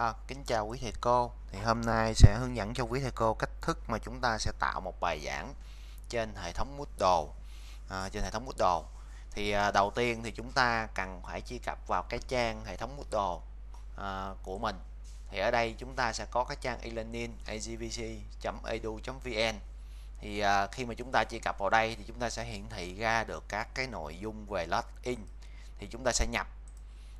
À, kính chào quý thầy cô thì hôm nay sẽ hướng dẫn cho quý thầy cô cách thức mà chúng ta sẽ tạo một bài giảng trên hệ thống Moodle à, trên hệ thống Moodle thì à, đầu tiên thì chúng ta cần phải truy cập vào cái trang hệ thống Moodle à, của mình thì ở đây chúng ta sẽ có cái trang elearning agvc.edu.vn e thì à, khi mà chúng ta truy cập vào đây thì chúng ta sẽ hiển thị ra được các cái nội dung về login thì chúng ta sẽ nhập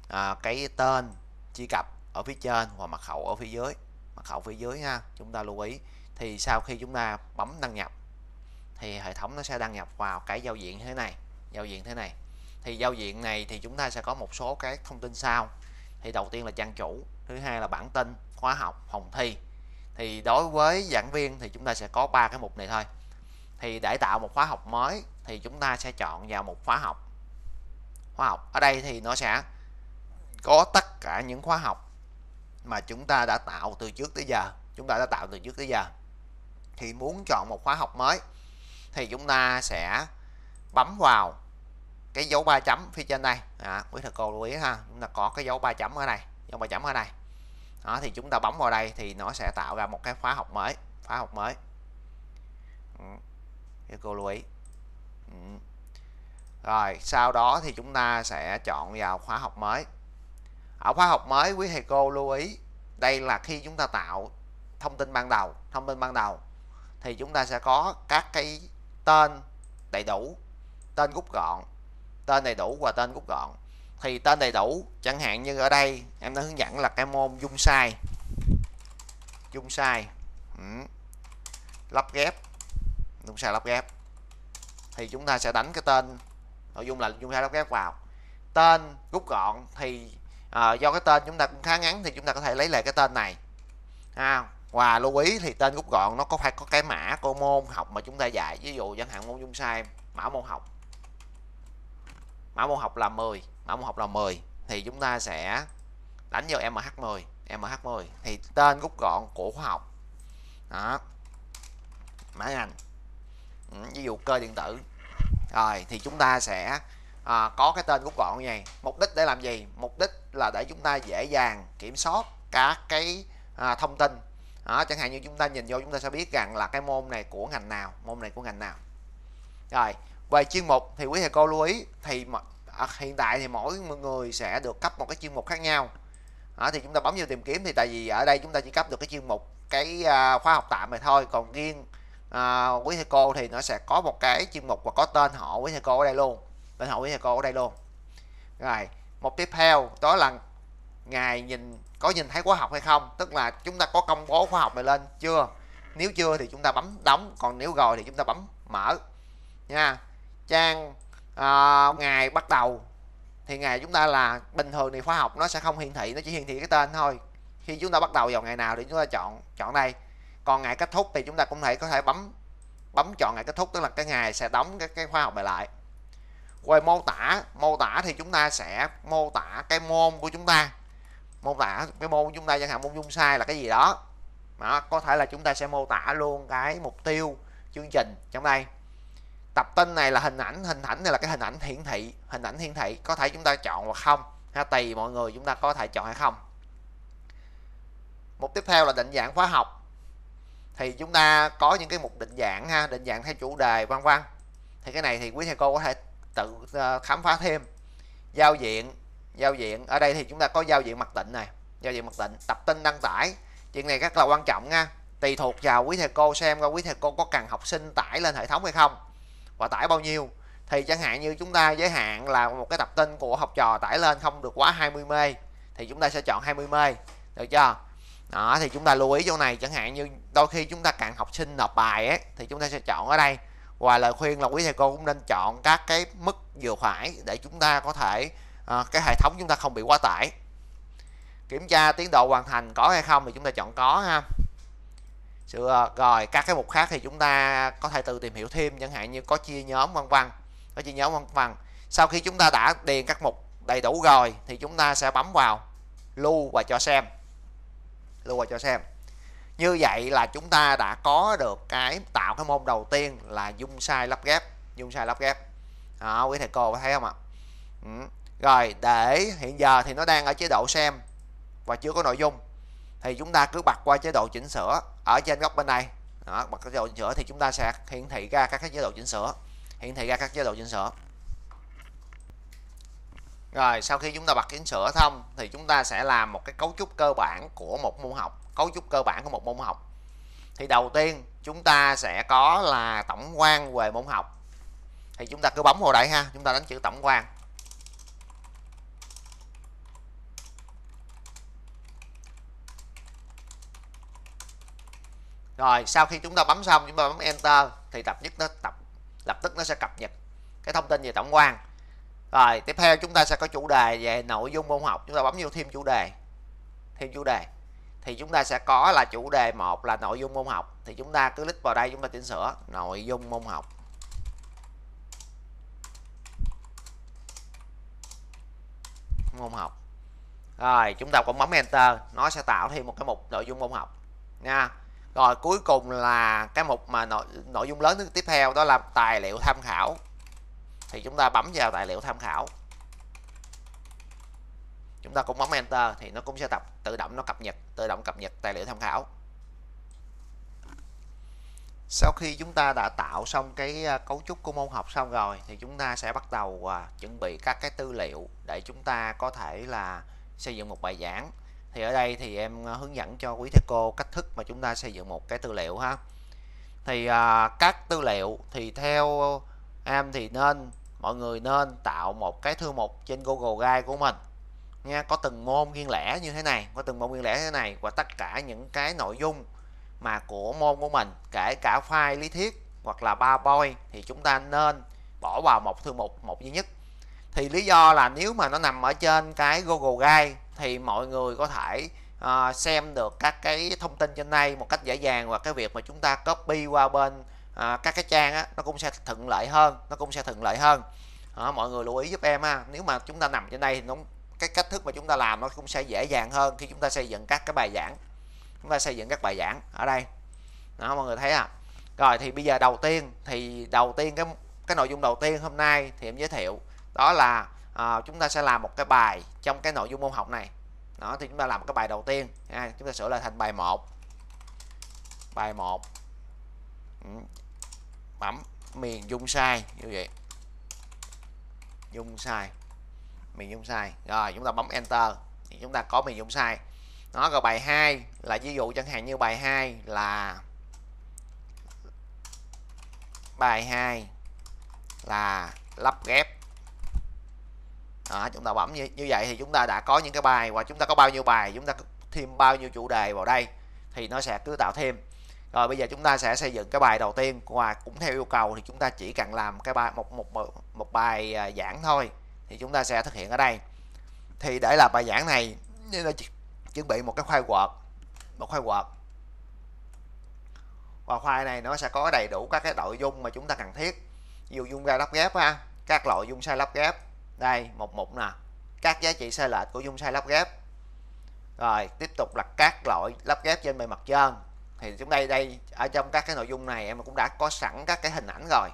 à, cái tên truy cập ở phía trên và mật khẩu ở phía dưới mật khẩu phía dưới ha chúng ta lưu ý thì sau khi chúng ta bấm đăng nhập thì hệ thống nó sẽ đăng nhập vào cái giao diện thế này giao diện thế này thì giao diện này thì chúng ta sẽ có một số cái thông tin sau thì đầu tiên là trang chủ thứ hai là bản tin khóa học phòng thi thì đối với giảng viên thì chúng ta sẽ có ba cái mục này thôi thì để tạo một khóa học mới thì chúng ta sẽ chọn vào một khóa học khóa học ở đây thì nó sẽ có tất cả những khóa học mà chúng ta đã tạo từ trước tới giờ chúng ta đã tạo từ trước tới giờ thì muốn chọn một khóa học mới thì chúng ta sẽ bấm vào cái dấu ba chấm phía trên đây à, quý thầy cô lưu ý ha chúng ta có cái dấu ba chấm ở đây dấu ba chấm ở đây đó, thì chúng ta bấm vào đây thì nó sẽ tạo ra một cái khóa học mới khóa học mới ừ. cô lưu ý ừ. rồi sau đó thì chúng ta sẽ chọn vào khóa học mới ở khóa học mới quý thầy cô lưu ý đây là khi chúng ta tạo thông tin ban đầu thông tin ban đầu thì chúng ta sẽ có các cái tên đầy đủ tên rút gọn tên đầy đủ và tên rút gọn thì tên đầy đủ chẳng hạn như ở đây em đã hướng dẫn là cái môn dung sai dung sai ừ. lắp ghép dung sai lắp ghép thì chúng ta sẽ đánh cái tên nội dung là dung sai lắp ghép vào tên rút gọn thì à, do cái tên chúng ta cũng khá ngắn thì chúng ta có thể lấy lại cái tên này à, và lưu ý thì tên rút gọn nó có phải có cái mã của môn học mà chúng ta dạy ví dụ chẳng hạn môn dung sai mã môn học mã môn học là 10 mã môn học là 10 thì chúng ta sẽ đánh vào MH10 MH10 thì tên rút gọn của khoa học đó mã ngành ừ, ví dụ cơ điện tử rồi thì chúng ta sẽ à, có cái tên rút gọn như này mục đích để làm gì mục đích là để chúng ta dễ dàng kiểm soát các cái à, thông tin đó, chẳng hạn như chúng ta nhìn vô chúng ta sẽ biết rằng là cái môn này của ngành nào môn này của ngành nào rồi về chuyên mục thì quý thầy cô lưu ý thì à, hiện tại thì mỗi người sẽ được cấp một cái chuyên mục khác nhau đó, thì chúng ta bấm vô tìm kiếm thì tại vì ở đây chúng ta chỉ cấp được cái chuyên mục cái à, khoa học tạm này thôi còn riêng à, quý thầy cô thì nó sẽ có một cái chuyên mục và có tên họ quý thầy cô ở đây luôn tên họ quý thầy cô ở đây luôn rồi một tiếp theo đó là ngài nhìn có nhìn thấy khóa học hay không tức là chúng ta có công bố khóa học này lên chưa nếu chưa thì chúng ta bấm đóng còn nếu rồi thì chúng ta bấm mở nha trang uh, à, ngày bắt đầu thì ngày chúng ta là bình thường thì khóa học nó sẽ không hiển thị nó chỉ hiển thị cái tên thôi khi chúng ta bắt đầu vào ngày nào thì chúng ta chọn chọn đây còn ngày kết thúc thì chúng ta cũng thể có thể bấm bấm chọn ngày kết thúc tức là cái ngày sẽ đóng cái, cái khóa học này lại rồi mô tả mô tả thì chúng ta sẽ mô tả cái môn của chúng ta mô tả cái môn của chúng ta chẳng hạn môn dung sai là cái gì đó đó có thể là chúng ta sẽ mô tả luôn cái mục tiêu chương trình trong đây tập tin này là hình ảnh hình ảnh này là cái hình ảnh hiển thị hình ảnh hiển thị có thể chúng ta chọn hoặc không ha tùy mọi người chúng ta có thể chọn hay không mục tiếp theo là định dạng khóa học thì chúng ta có những cái mục định dạng ha định dạng theo chủ đề vân vân thì cái này thì quý thầy cô có thể tự ờ, khám phá thêm giao diện giao diện ở đây thì chúng ta có giao diện mặc định này giao diện mặc định tập tin đăng tải chuyện này rất là quan trọng nha tùy thuộc vào quý thầy cô xem coi quý thầy cô có cần học sinh tải lên hệ thống hay không và tải bao nhiêu thì chẳng hạn như chúng ta giới hạn là một cái tập tin của học trò tải lên không được quá 20 mê thì chúng ta sẽ chọn 20 mê được chưa đó thì chúng ta lưu ý chỗ này chẳng hạn như đôi khi chúng ta cần học sinh nộp bài ấy, thì chúng ta sẽ chọn ở đây và lời khuyên là quý thầy cô cũng nên chọn các cái mức vừa phải để chúng ta có thể à, cái hệ thống chúng ta không bị quá tải kiểm tra tiến độ hoàn thành có hay không thì chúng ta chọn có ha sự ờ, rồi các cái mục khác thì chúng ta có thể tự tìm hiểu thêm chẳng hạn như có chia nhóm vân vân có chia nhóm vân vân sau khi chúng ta đã điền các mục đầy đủ rồi thì chúng ta sẽ bấm vào lưu và cho xem lưu và cho xem như vậy là chúng ta đã có được cái tạo cái môn đầu tiên là dung sai lắp ghép dung sai lắp ghép đó, quý thầy cô có thấy không ạ ừ. rồi để hiện giờ thì nó đang ở chế độ xem và chưa có nội dung thì chúng ta cứ bật qua chế độ chỉnh sửa ở trên góc bên này đó, bật chế độ chỉnh sửa thì chúng ta sẽ hiển thị ra các chế độ chỉnh sửa hiển thị ra các chế độ chỉnh sửa rồi sau khi chúng ta bật chỉnh sửa xong thì chúng ta sẽ làm một cái cấu trúc cơ bản của một môn học cấu trúc cơ bản của một môn học thì đầu tiên chúng ta sẽ có là tổng quan về môn học thì chúng ta cứ bấm vào đây ha chúng ta đánh chữ tổng quan rồi sau khi chúng ta bấm xong chúng ta bấm enter thì tập nhất nó tập lập tức nó sẽ cập nhật cái thông tin về tổng quan rồi tiếp theo chúng ta sẽ có chủ đề về nội dung môn học chúng ta bấm vô thêm chủ đề thêm chủ đề thì chúng ta sẽ có là chủ đề một là nội dung môn học thì chúng ta cứ click vào đây chúng ta chỉnh sửa nội dung môn học môn học rồi chúng ta cũng bấm enter nó sẽ tạo thêm một cái mục nội dung môn học nha rồi cuối cùng là cái mục mà nội, nội dung lớn tiếp theo đó là tài liệu tham khảo thì chúng ta bấm vào tài liệu tham khảo chúng ta cũng bấm enter thì nó cũng sẽ tập tự động nó cập nhật tự động cập nhật tài liệu tham khảo sau khi chúng ta đã tạo xong cái à, cấu trúc của môn học xong rồi thì chúng ta sẽ bắt đầu à, chuẩn bị các cái tư liệu để chúng ta có thể là xây dựng một bài giảng thì ở đây thì em à, hướng dẫn cho quý thầy cô cách thức mà chúng ta xây dựng một cái tư liệu ha thì à, các tư liệu thì theo em thì nên mọi người nên tạo một cái thư mục trên Google Drive của mình nha có từng môn riêng lẻ như thế này có từng môn riêng lẻ như thế này và tất cả những cái nội dung mà của môn của mình kể cả file lý thuyết hoặc là ba PowerPoint thì chúng ta nên bỏ vào một thư mục một duy nhất thì lý do là nếu mà nó nằm ở trên cái Google Drive thì mọi người có thể uh, xem được các cái thông tin trên đây một cách dễ dàng và cái việc mà chúng ta copy qua bên uh, các cái trang á, nó cũng sẽ thuận lợi hơn nó cũng sẽ thuận lợi hơn à, mọi người lưu ý giúp em ha nếu mà chúng ta nằm trên đây thì nó cái cách thức mà chúng ta làm nó cũng sẽ dễ dàng hơn khi chúng ta xây dựng các cái bài giảng chúng ta xây dựng các bài giảng ở đây đó mọi người thấy à rồi thì bây giờ đầu tiên thì đầu tiên cái cái nội dung đầu tiên hôm nay thì em giới thiệu đó là à, chúng ta sẽ làm một cái bài trong cái nội dung môn học này đó thì chúng ta làm một cái bài đầu tiên à, chúng ta sửa lại thành bài 1 bài 1 ừ. bấm miền dung sai như vậy dung sai miền dung sai rồi chúng ta bấm enter thì chúng ta có miền dung sai nó rồi bài 2 là ví dụ chẳng hạn như bài 2 là bài 2 là lắp ghép đó, chúng ta bấm như, như vậy thì chúng ta đã có những cái bài và chúng ta có bao nhiêu bài chúng ta thêm bao nhiêu chủ đề vào đây thì nó sẽ cứ tạo thêm rồi bây giờ chúng ta sẽ xây dựng cái bài đầu tiên và cũng theo yêu cầu thì chúng ta chỉ cần làm cái bài một một một, một bài à, giảng thôi thì chúng ta sẽ thực hiện ở đây thì để làm bài giảng này nên là chuẩn bị một cái khoai Word một khoai Word và khoai này nó sẽ có đầy đủ các cái nội dung mà chúng ta cần thiết ví dung ra lắp ghép ha các loại dung sai lắp ghép đây một mục nè các giá trị sai lệch của dung sai lắp ghép rồi tiếp tục là các loại lắp ghép trên bề mặt trơn thì chúng đây đây ở trong các cái nội dung này em cũng đã có sẵn các cái hình ảnh rồi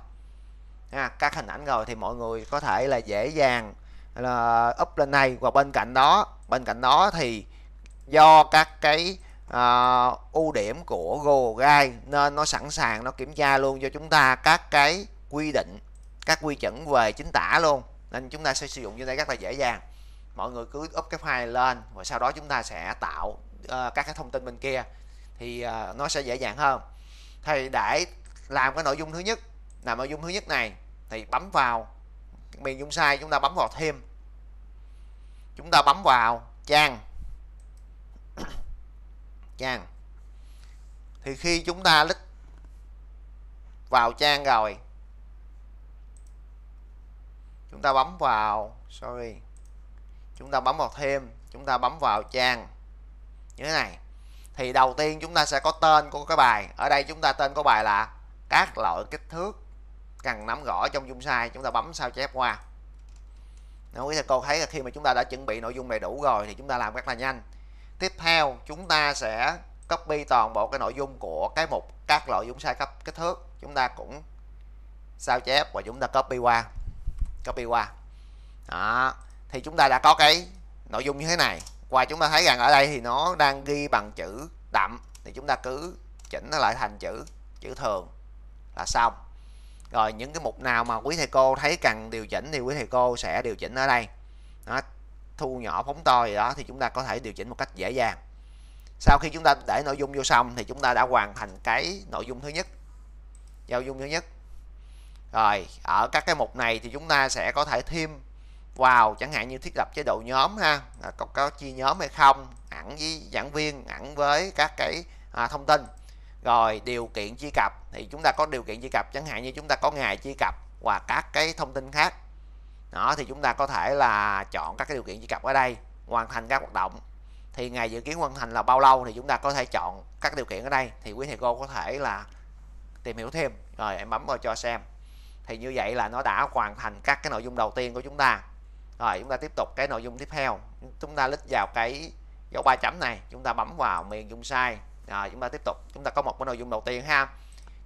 ha, các hình ảnh rồi thì mọi người có thể là dễ dàng là up lên này và bên cạnh đó bên cạnh đó thì do các cái uh, ưu điểm của Google Guide nên nó sẵn sàng nó kiểm tra luôn cho chúng ta các cái quy định các quy chuẩn về chính tả luôn nên chúng ta sẽ sử dụng như đây rất là dễ dàng mọi người cứ up cái file lên và sau đó chúng ta sẽ tạo uh, các cái thông tin bên kia thì uh, nó sẽ dễ dàng hơn thì để làm cái nội dung thứ nhất làm nội dung thứ nhất này thì bấm vào miền dung sai chúng ta bấm vào thêm chúng ta bấm vào trang trang thì khi chúng ta lít vào trang rồi chúng ta bấm vào sorry chúng ta bấm vào thêm chúng ta bấm vào trang như thế này thì đầu tiên chúng ta sẽ có tên của cái bài ở đây chúng ta tên của bài là các loại kích thước cần nắm rõ trong dung sai chúng ta bấm sao chép qua Đúng, quý thầy cô thấy là khi mà chúng ta đã chuẩn bị nội dung đầy đủ rồi thì chúng ta làm rất là nhanh tiếp theo chúng ta sẽ copy toàn bộ cái nội dung của cái mục các loại dung sai cấp kích thước chúng ta cũng sao chép và chúng ta copy qua copy qua đó. thì chúng ta đã có cái nội dung như thế này và chúng ta thấy rằng ở đây thì nó đang ghi bằng chữ đậm thì chúng ta cứ chỉnh nó lại thành chữ chữ thường là xong rồi những cái mục nào mà quý thầy cô thấy cần điều chỉnh thì quý thầy cô sẽ điều chỉnh ở đây đó, thu nhỏ phóng to gì đó thì chúng ta có thể điều chỉnh một cách dễ dàng sau khi chúng ta để nội dung vô xong thì chúng ta đã hoàn thành cái nội dung thứ nhất giao dung thứ nhất rồi ở các cái mục này thì chúng ta sẽ có thể thêm vào chẳng hạn như thiết lập chế độ nhóm ha có, có chia nhóm hay không ẩn với giảng viên ẩn với các cái à, thông tin rồi điều kiện truy cập thì chúng ta có điều kiện truy cập chẳng hạn như chúng ta có ngày truy cập và các cái thông tin khác đó thì chúng ta có thể là chọn các cái điều kiện truy cập ở đây hoàn thành các hoạt động thì ngày dự kiến hoàn thành là bao lâu thì chúng ta có thể chọn các điều kiện ở đây thì quý thầy cô có thể là tìm hiểu thêm rồi em bấm vào cho xem thì như vậy là nó đã hoàn thành các cái nội dung đầu tiên của chúng ta rồi chúng ta tiếp tục cái nội dung tiếp theo chúng ta lít vào cái dấu ba chấm này chúng ta bấm vào miền dung sai à, chúng ta tiếp tục chúng ta có một cái nội dung đầu tiên ha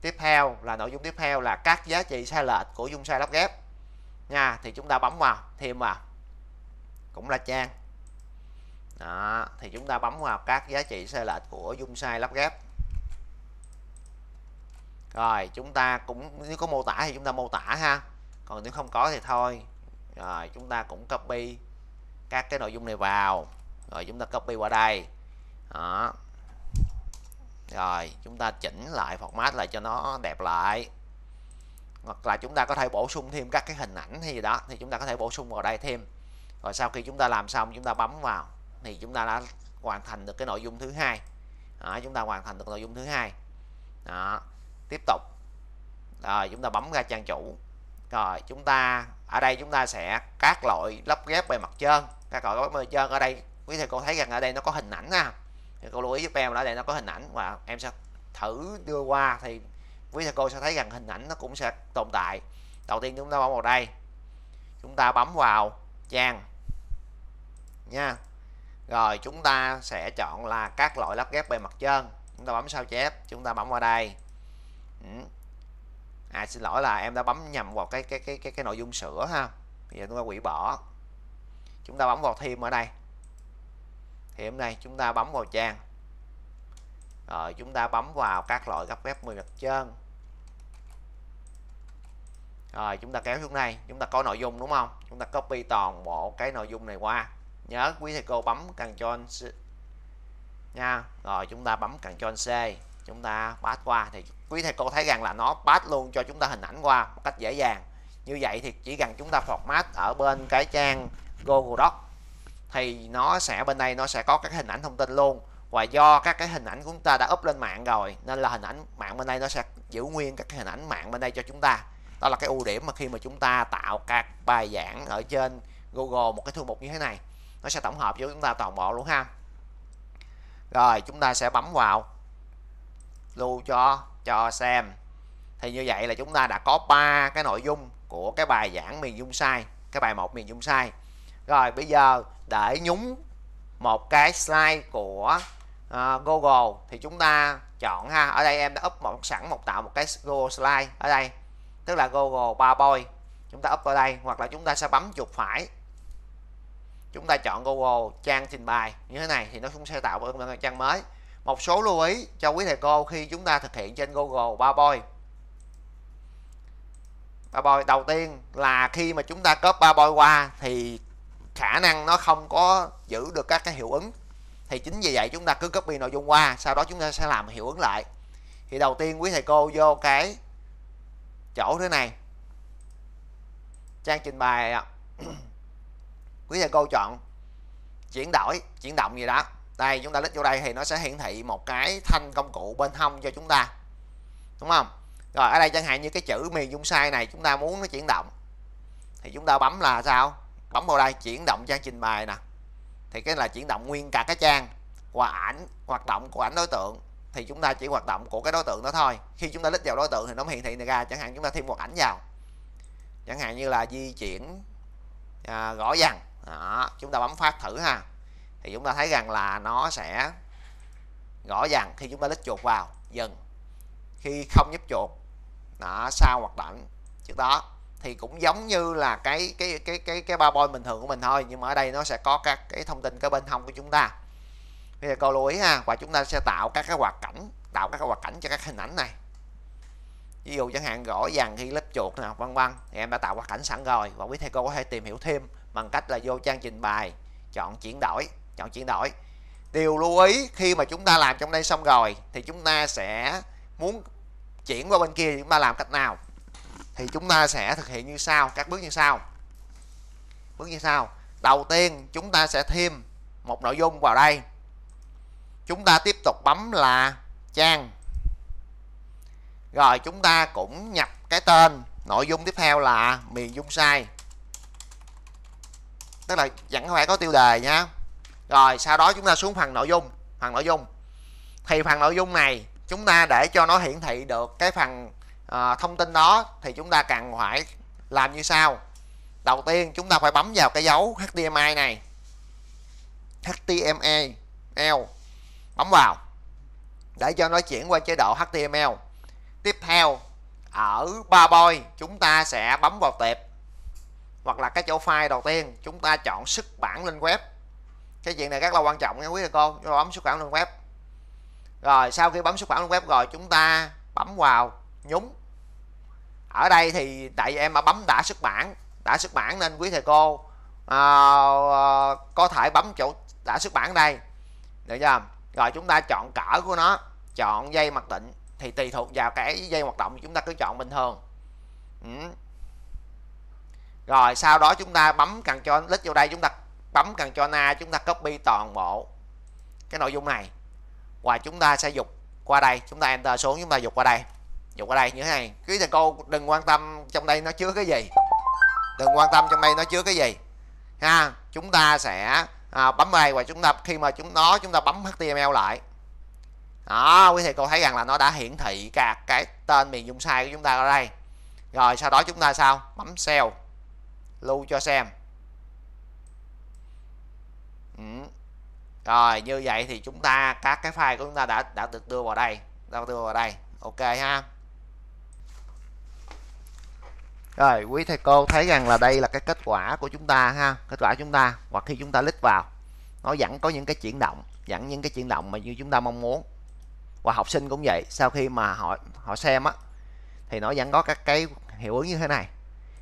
tiếp theo là nội dung tiếp theo là các giá trị sai lệch của dung sai lắp ghép nha thì chúng ta bấm vào thêm vào cũng là trang đó, thì chúng ta bấm vào các giá trị sai lệch của dung sai lắp ghép rồi chúng ta cũng nếu có mô tả thì chúng ta mô tả ha còn nếu không có thì thôi rồi chúng ta cũng copy các cái nội dung này vào rồi chúng ta copy qua đây đó rồi chúng ta chỉnh lại format lại cho nó đẹp lại hoặc là chúng ta có thể bổ sung thêm các cái hình ảnh hay gì đó thì chúng ta có thể bổ sung vào đây thêm rồi sau khi chúng ta làm xong chúng ta bấm vào thì chúng ta đã hoàn thành được cái nội dung thứ hai đó, chúng ta hoàn thành được nội dung thứ hai đó, tiếp tục rồi chúng ta bấm ra trang chủ rồi chúng ta ở đây chúng ta sẽ các loại lắp ghép bề mặt trơn các loại bề mặt trơn ở đây quý thầy cô thấy rằng ở đây nó có hình ảnh ha thì cô lưu ý giúp em là để nó có hình ảnh và em sẽ thử đưa qua thì quý thầy cô sẽ thấy rằng hình ảnh nó cũng sẽ tồn tại đầu tiên chúng ta bấm vào đây chúng ta bấm vào trang nha rồi chúng ta sẽ chọn là các loại lắp ghép bề mặt trơn chúng ta bấm sao chép chúng ta bấm vào đây ừ. à xin lỗi là em đã bấm nhầm vào cái cái cái cái, cái nội dung sữa ha bây giờ chúng ta hủy bỏ chúng ta bấm vào thêm ở đây thì hôm nay chúng ta bấm vào trang rồi chúng ta bấm vào các loại các web mười mặt trơn rồi chúng ta kéo xuống đây chúng ta có nội dung đúng không chúng ta copy toàn bộ cái nội dung này qua nhớ quý thầy cô bấm Ctrl C nha rồi chúng ta bấm cần Ctrl C chúng ta pass qua thì quý thầy cô thấy rằng là nó pass luôn cho chúng ta hình ảnh qua một cách dễ dàng như vậy thì chỉ cần chúng ta format ở bên cái trang Google Docs thì nó sẽ bên đây nó sẽ có các hình ảnh thông tin luôn và do các cái hình ảnh của chúng ta đã up lên mạng rồi nên là hình ảnh mạng bên đây nó sẽ giữ nguyên các cái hình ảnh mạng bên đây cho chúng ta đó là cái ưu điểm mà khi mà chúng ta tạo các bài giảng ở trên Google một cái thư mục như thế này nó sẽ tổng hợp cho chúng ta toàn bộ luôn ha rồi chúng ta sẽ bấm vào lưu cho cho xem thì như vậy là chúng ta đã có ba cái nội dung của cái bài giảng miền dung sai cái bài một miền dung sai rồi bây giờ để nhúng một cái slide của uh, Google thì chúng ta chọn ha ở đây em đã up một sẵn một tạo một cái Google slide ở đây tức là Google PowerPoint chúng ta up vào đây hoặc là chúng ta sẽ bấm chuột phải chúng ta chọn Google trang trình bày như thế này thì nó cũng sẽ tạo một trang mới một số lưu ý cho quý thầy cô khi chúng ta thực hiện trên Google PowerPoint PowerPoint đầu tiên là khi mà chúng ta copy PowerPoint qua thì khả năng nó không có giữ được các cái hiệu ứng thì chính vì vậy chúng ta cứ copy nội dung qua sau đó chúng ta sẽ làm hiệu ứng lại thì đầu tiên quý thầy cô vô cái chỗ thế này trang trình bày quý thầy cô chọn chuyển đổi chuyển động gì đó đây chúng ta click vô đây thì nó sẽ hiển thị một cái thanh công cụ bên hông cho chúng ta đúng không rồi ở đây chẳng hạn như cái chữ miền dung sai này chúng ta muốn nó chuyển động thì chúng ta bấm là sao bấm vào đây chuyển động trang trình bày nè thì cái là chuyển động nguyên cả cái trang và ảnh hoạt động của ảnh đối tượng thì chúng ta chỉ hoạt động của cái đối tượng đó thôi khi chúng ta lít vào đối tượng thì nó hiển thị ra chẳng hạn chúng ta thêm một ảnh vào chẳng hạn như là di chuyển à, gõ dằn đó, chúng ta bấm phát thử ha thì chúng ta thấy rằng là nó sẽ gõ dằn khi chúng ta lít chuột vào dừng khi không nhấp chuột đó, sau hoạt động trước đó thì cũng giống như là cái cái cái cái cái ba boy bình thường của mình thôi nhưng mà ở đây nó sẽ có các cái thông tin cái bên hông của chúng ta bây giờ cô lưu ý ha và chúng ta sẽ tạo các cái hoạt cảnh tạo các cái hoạt cảnh cho các hình ảnh này ví dụ chẳng hạn gõ vàng khi lớp chuột nào vân vân thì em đã tạo hoạt cảnh sẵn rồi và quý thầy cô có thể tìm hiểu thêm bằng cách là vô trang trình bày chọn chuyển đổi chọn chuyển đổi điều lưu ý khi mà chúng ta làm trong đây xong rồi thì chúng ta sẽ muốn chuyển qua bên kia chúng ta làm cách nào thì chúng ta sẽ thực hiện như sau các bước như sau bước như sau đầu tiên chúng ta sẽ thêm một nội dung vào đây chúng ta tiếp tục bấm là trang rồi chúng ta cũng nhập cái tên nội dung tiếp theo là miền dung sai tức là vẫn phải có tiêu đề nhá rồi sau đó chúng ta xuống phần nội dung phần nội dung thì phần nội dung này chúng ta để cho nó hiển thị được cái phần à, thông tin đó thì chúng ta cần phải làm như sau đầu tiên chúng ta phải bấm vào cái dấu HDMI này HTML bấm vào để cho nó chuyển qua chế độ HTML tiếp theo ở ba boy chúng ta sẽ bấm vào tệp hoặc là cái chỗ file đầu tiên chúng ta chọn xuất bản lên web cái chuyện này rất là quan trọng nha quý thầy cô chúng ta bấm xuất bản lên web rồi sau khi bấm xuất bản lên web rồi chúng ta bấm vào nhúng ở đây thì tại vì em mà bấm đã xuất bản đã xuất bản nên quý thầy cô uh, có thể bấm chỗ đã xuất bản đây được chưa rồi chúng ta chọn cỡ của nó chọn dây mặc định thì tùy thuộc vào cái dây hoạt động chúng ta cứ chọn bình thường ừ. rồi sau đó chúng ta bấm cần cho lít vô đây chúng ta bấm cần cho na chúng ta copy toàn bộ cái nội dung này và chúng ta sẽ dục qua đây chúng ta enter xuống chúng ta dục qua đây dùng ở đây như thế này quý thầy cô đừng quan tâm trong đây nó chứa cái gì đừng quan tâm trong đây nó chứa cái gì ha chúng ta sẽ à, bấm đây và chúng ta khi mà chúng nó chúng ta bấm html lại đó quý thầy cô thấy rằng là nó đã hiển thị cả cái tên miền dung sai của chúng ta ở đây rồi sau đó chúng ta sao bấm sale lưu cho xem ừ. rồi như vậy thì chúng ta các cái file của chúng ta đã đã được đưa vào đây đã đưa vào đây ok ha rồi quý thầy cô thấy rằng là đây là cái kết quả của chúng ta ha kết quả chúng ta hoặc khi chúng ta lít vào nó vẫn có những cái chuyển động dẫn những cái chuyển động mà như chúng ta mong muốn và học sinh cũng vậy sau khi mà họ họ xem á thì nó vẫn có các cái hiệu ứng như thế này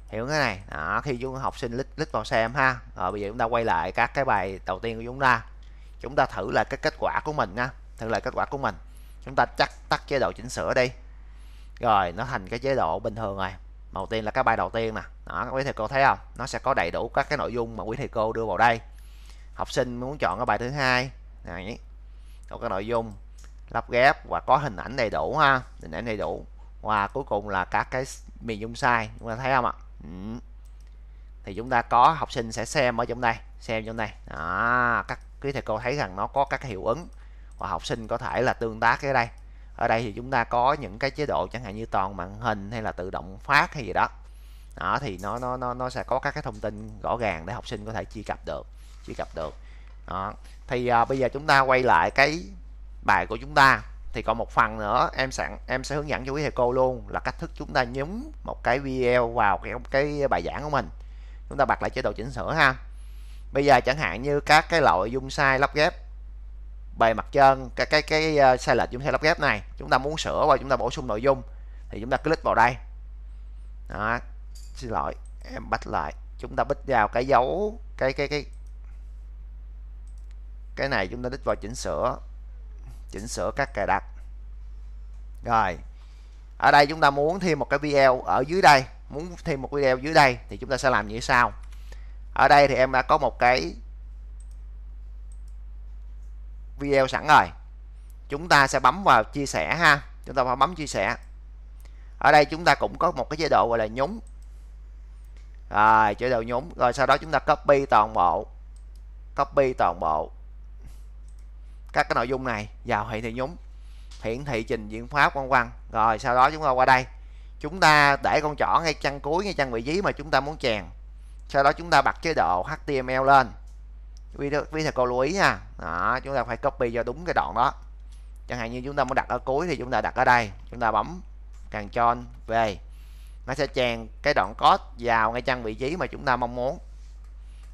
hiệu ứng thế này đó, khi chúng học sinh lít lít vào xem ha rồi bây giờ chúng ta quay lại các cái bài đầu tiên của chúng ta chúng ta thử là cái kết quả của mình nha thử lại kết quả của mình chúng ta chắc tắt chế độ chỉnh sửa đi rồi nó thành cái chế độ bình thường rồi đầu tiên là cái bài đầu tiên nè đó quý thầy cô thấy không nó sẽ có đầy đủ các cái nội dung mà quý thầy cô đưa vào đây học sinh muốn chọn cái bài thứ hai này có cái nội dung lắp ghép và có hình ảnh đầy đủ ha hình ảnh đầy đủ và cuối cùng là các cái miền dung sai chúng ta thấy không ạ ừ. thì chúng ta có học sinh sẽ xem ở trong đây xem trong đây đó các quý thầy cô thấy rằng nó có các hiệu ứng và học sinh có thể là tương tác cái đây ở đây thì chúng ta có những cái chế độ chẳng hạn như toàn màn hình hay là tự động phát hay gì đó đó thì nó nó nó nó sẽ có các cái thông tin rõ ràng để học sinh có thể truy cập được truy cập được đó. thì à, bây giờ chúng ta quay lại cái bài của chúng ta thì còn một phần nữa em sẵn em sẽ hướng dẫn cho quý thầy cô luôn là cách thức chúng ta nhúng một cái video vào cái cái bài giảng của mình chúng ta bật lại chế độ chỉnh sửa ha bây giờ chẳng hạn như các cái loại dung sai lắp ghép bề mặt trên cái cái cái ờ, sai lệch chúng ta lắp ghép này chúng ta muốn sửa và chúng ta bổ sung nội dung thì chúng ta click vào đây đó xin lỗi em bắt lại chúng ta bích vào cái dấu cái cái cái cái này chúng ta đích vào chỉnh sửa chỉnh sửa các cài đặt rồi ở đây chúng ta muốn thêm một cái video ở dưới đây muốn thêm một video dưới đây thì chúng ta sẽ làm như sau ở đây thì em đã có một cái video sẵn rồi chúng ta sẽ bấm vào chia sẻ ha chúng ta vào bấm chia sẻ ở đây chúng ta cũng có một cái chế độ gọi là nhúng rồi chế độ nhúng rồi sau đó chúng ta copy toàn bộ copy toàn bộ các cái nội dung này vào hệ thị nhúng hiển thị trình diễn pháp quan văn rồi sau đó chúng ta qua đây chúng ta để con trỏ ngay chân cuối ngay chân vị trí mà chúng ta muốn chèn sau đó chúng ta bật chế độ HTML lên video thầy cô lưu ý nha đó chúng ta phải copy cho đúng cái đoạn đó chẳng hạn như chúng ta muốn đặt ở cuối thì chúng ta đặt ở đây chúng ta bấm Ctrl về, nó sẽ chèn cái đoạn code vào ngay trang vị trí mà chúng ta mong muốn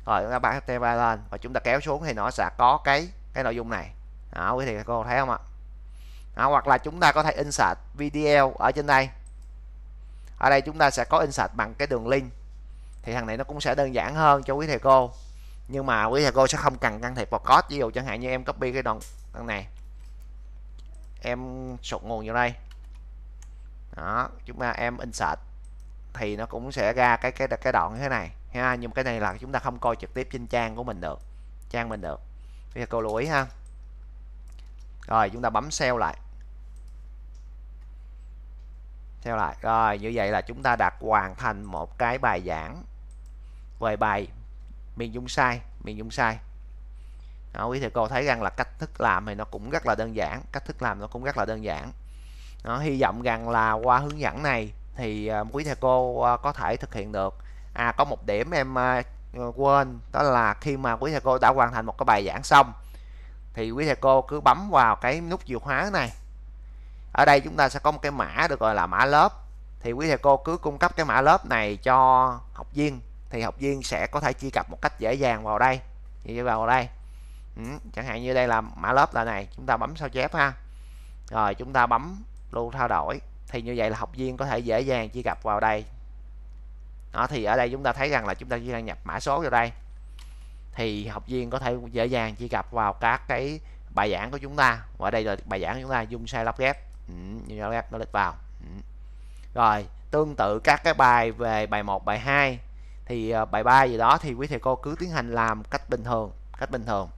rồi chúng ta bật HTML lên và chúng ta kéo xuống thì nó sẽ có cái cái nội dung này đó quý thầy cô thấy không ạ đó, hoặc là chúng ta có thể insert video ở trên đây ở đây chúng ta sẽ có insert bằng cái đường link thì thằng này nó cũng sẽ đơn giản hơn cho quý thầy cô nhưng mà quý thầy cô sẽ không cần can thiệp vào code ví dụ chẳng hạn như em copy cái đoạn đoạn này em sụt nguồn vào đây đó chúng ta em insert thì nó cũng sẽ ra cái cái cái đoạn như thế này ha nhưng cái này là chúng ta không coi trực tiếp trên trang của mình được trang mình được quý thầy cô lưu ý ha rồi chúng ta bấm sale lại theo lại rồi như vậy là chúng ta đạt hoàn thành một cái bài giảng về bài mình dùng sai mình dùng sai đó, quý thầy cô thấy rằng là cách thức làm thì nó cũng rất là đơn giản cách thức làm nó cũng rất là đơn giản nó hy vọng rằng là qua hướng dẫn này thì à, quý thầy cô à, có thể thực hiện được à có một điểm em à, quên đó là khi mà quý thầy cô đã hoàn thành một cái bài giảng xong thì quý thầy cô cứ bấm vào cái nút chìa khóa này ở đây chúng ta sẽ có một cái mã được gọi là mã lớp thì quý thầy cô cứ cung cấp cái mã lớp này cho học viên thì học viên sẽ có thể truy cập một cách dễ dàng vào đây như vào đây ừ, chẳng hạn như đây là mã lớp là này chúng ta bấm sao chép ha rồi chúng ta bấm lưu trao đổi thì như vậy là học viên có thể dễ dàng truy cập vào đây đó thì ở đây chúng ta thấy rằng là chúng ta chỉ đang nhập mã số vào đây thì học viên có thể dễ dàng truy cập vào các cái bài giảng của chúng ta và đây là bài giảng của chúng ta dùng sai lắp ghép ừ, như lắp ghép nó lịch vào ừ. rồi tương tự các cái bài về bài 1 bài 2 thì ờ, bài 3 gì đó thì quý thầy cô cứ tiến hành làm cách bình thường cách bình thường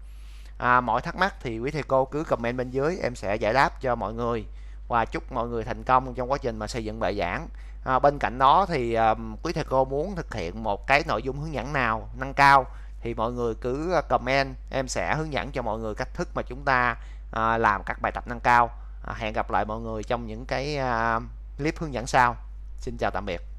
à, mọi thắc mắc thì quý thầy cô cứ comment bên dưới em sẽ giải đáp cho mọi người và chúc mọi người thành công trong quá trình mà xây dựng bài giảng à, bên cạnh đó thì à, quý thầy cô muốn thực hiện một cái nội dung hướng dẫn nào nâng cao thì mọi người cứ ờ, comment em sẽ hướng dẫn cho mọi người cách thức mà chúng ta à, làm các bài tập nâng cao à, hẹn gặp lại mọi người trong những cái à, clip hướng dẫn sau xin chào tạm biệt